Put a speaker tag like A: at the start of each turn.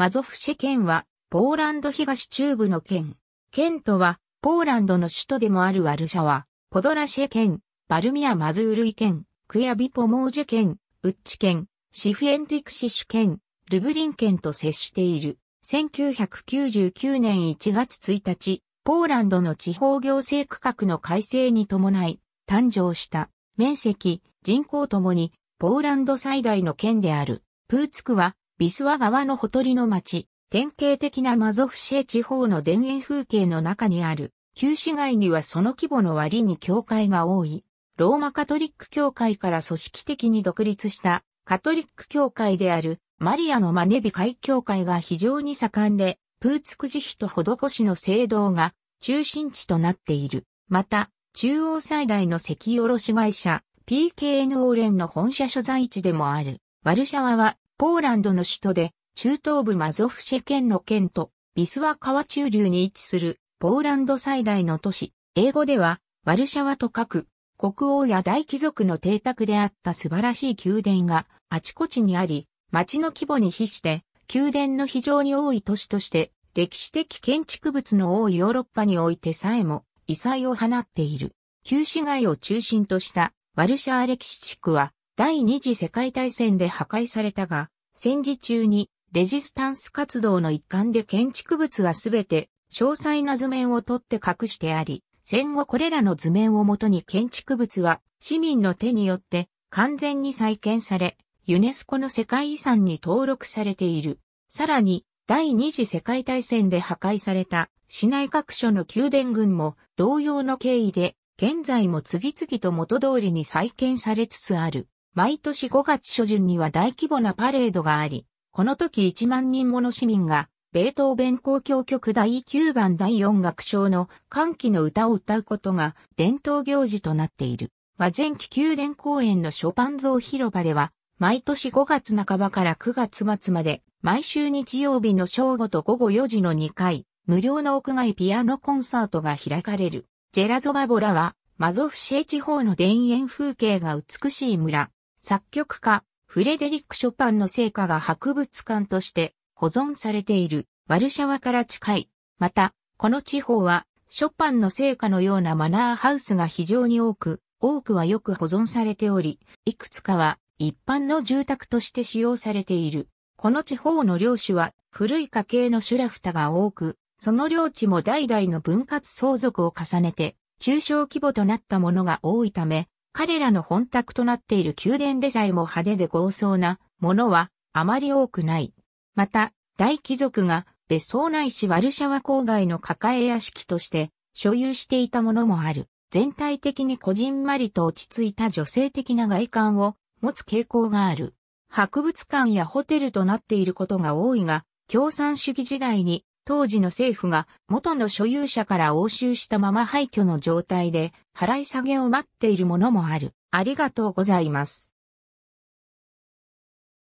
A: マゾフシェ県は、ポーランド東中部の県。県とは、ポーランドの首都でもあるワルシャワ、ポドラシェ県、バルミア・マズールイ県、クヤビ・ポモージュ県、ウッチ県、シフエンティクシシュ県、ルブリン県と接している。1999年1月1日、ポーランドの地方行政区画の改正に伴い、誕生した、面積、人口ともに、ポーランド最大の県である、プーツクは、ビスワ川のほとりの町、典型的なマゾフシェ地方の田園風景の中にある、旧市街にはその規模の割に教会が多い、ローマカトリック教会から組織的に独立したカトリック教会であるマリアのマネビ会教会が非常に盛んで、プーツク慈悲と施しの聖堂が中心地となっている。また、中央最大の石卸会社 PKNO 連の本社所在地でもある。ワルシャワはポーランドの首都で、中東部マゾフシェ県の県と、ビスワ川中流に位置する、ポーランド最大の都市、英語では、ワルシャワと書く、国王や大貴族の邸宅であった素晴らしい宮殿があちこちにあり、町の規模に比して、宮殿の非常に多い都市として、歴史的建築物の多いヨーロッパにおいてさえも、異彩を放っている。旧市街を中心としたワルシャワ歴史地区は、第二次世界大戦で破壊されたが、戦時中にレジスタンス活動の一環で建築物はすべて詳細な図面を取って隠してあり、戦後これらの図面をもとに建築物は市民の手によって完全に再建され、ユネスコの世界遺産に登録されている。さらに、第二次世界大戦で破壊された市内各所の宮殿群も同様の経緯で現在も次々と元通りに再建されつつある。毎年5月初旬には大規模なパレードがあり、この時1万人もの市民が、ベートーベン公共曲第9番第4楽章の歓喜の歌を歌うことが伝統行事となっている。和前期宮殿公園のショパン像広場では、毎年5月半ばから9月末まで、毎週日曜日の正午と午後4時の2回、無料の屋外ピアノコンサートが開かれる。ジェラゾバボラは、マゾフシェ地方の田園風景が美しい村。作曲家、フレデリック・ショパンの成果が博物館として保存されているワルシャワから近い。また、この地方はショパンの成果のようなマナーハウスが非常に多く、多くはよく保存されており、いくつかは一般の住宅として使用されている。この地方の領主は古い家系のシュラフタが多く、その領地も代々の分割相続を重ねて中小規模となったものが多いため、彼らの本宅となっている宮殿でさえも派手で豪壮なものはあまり多くない。また、大貴族が別荘ないしワルシャワ郊外の抱え屋敷として所有していたものもある。全体的にこじんまりと落ち着いた女性的な外観を持つ傾向がある。博物館やホテルとなっていることが多いが、共産主義時代に当時の政府が元の所有者から押収したまま廃墟の状態で払い下げを待っているものもある。ありがとうございます。